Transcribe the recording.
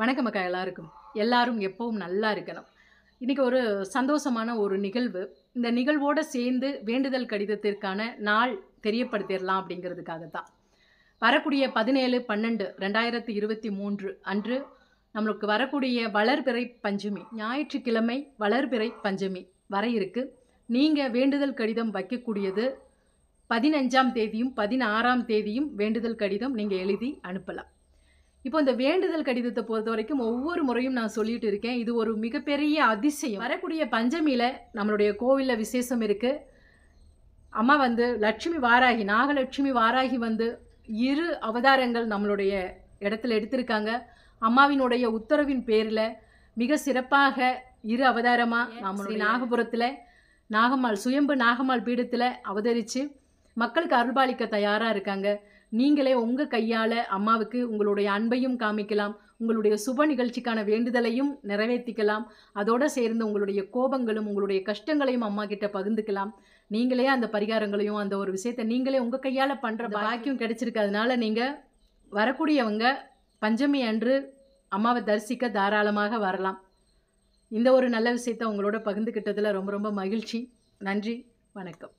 வணக்கம் அக்கா எல்லாருக்கும் எல்லாரும் எப்பவும் நல்லா இருக்கணும் இன்றைக்கி ஒரு சந்தோஷமான ஒரு நிகழ்வு இந்த நிகழ்வோடு சேர்ந்து வேண்டுதல் கடிதத்திற்கான நாள் தெரியப்படுத்திடலாம் அப்படிங்கிறதுக்காக தான் வரக்கூடிய பதினேழு பன்னெண்டு ரெண்டாயிரத்தி இருபத்தி மூன்று அன்று நம்மளுக்கு வரக்கூடிய வளர்பிறை பஞ்சமி ஞாயிற்றுக்கிழமை வளர்பிறை பஞ்சமி வர இருக்குது நீங்கள் வேண்டுதல் கடிதம் வைக்கக்கூடியது பதினஞ்சாம் தேதியும் பதினாறாம் தேதியும் வேண்டுதல் கடிதம் நீங்கள் எழுதி அனுப்பலாம் இப்போ இந்த வேண்டுதல் கடிதத்தை பொறுத்த வரைக்கும் ஒவ்வொரு முறையும் நான் சொல்லிட்டு இருக்கேன் இது ஒரு மிகப்பெரிய அதிசயம் வரக்கூடிய பஞ்சமியில் நம்மளுடைய கோவிலில் விசேஷம் இருக்குது அம்மா வந்து லட்சுமி வாராகி நாகலட்சுமி வாராகி வந்து இரு அவதாரங்கள் நம்மளுடைய இடத்துல எடுத்திருக்காங்க அம்மாவினுடைய உத்தரவின் பேரில் மிக சிறப்பாக இரு அவதாரமாக நம்மளுடைய நாகபுரத்தில் நாகம்மாள் சுயம்பு நாகம்மாள் பீடத்தில் அவதரித்து மக்களுக்கு அருள்பாலிக்க தயாராக இருக்காங்க நீங்களே உங்கள் கையால் அம்மாவுக்கு உங்களுடைய அன்பையும் காமிக்கலாம் உங்களுடைய சுப நிகழ்ச்சிக்கான வேண்டுதலையும் நிறைவேற்றிக்கலாம் அதோடு சேர்ந்து உங்களுடைய கோபங்களும் உங்களுடைய கஷ்டங்களையும் அம்மா கிட்ட பகிர்ந்துக்கலாம் நீங்களே அந்த பரிகாரங்களையும் அந்த ஒரு விஷயத்தை நீங்களே உங்கள் கையால் பண்ணுற பாக்கியம் கிடைச்சிருக்கு அதனால் நீங்கள் வரக்கூடியவங்க பஞ்சமி அன்று அம்மாவை தரிசிக்க தாராளமாக வரலாம் இந்த ஒரு நல்ல விஷயத்தை உங்களோட பகிர்ந்துக்கிட்டதில் ரொம்ப ரொம்ப மகிழ்ச்சி நன்றி வணக்கம்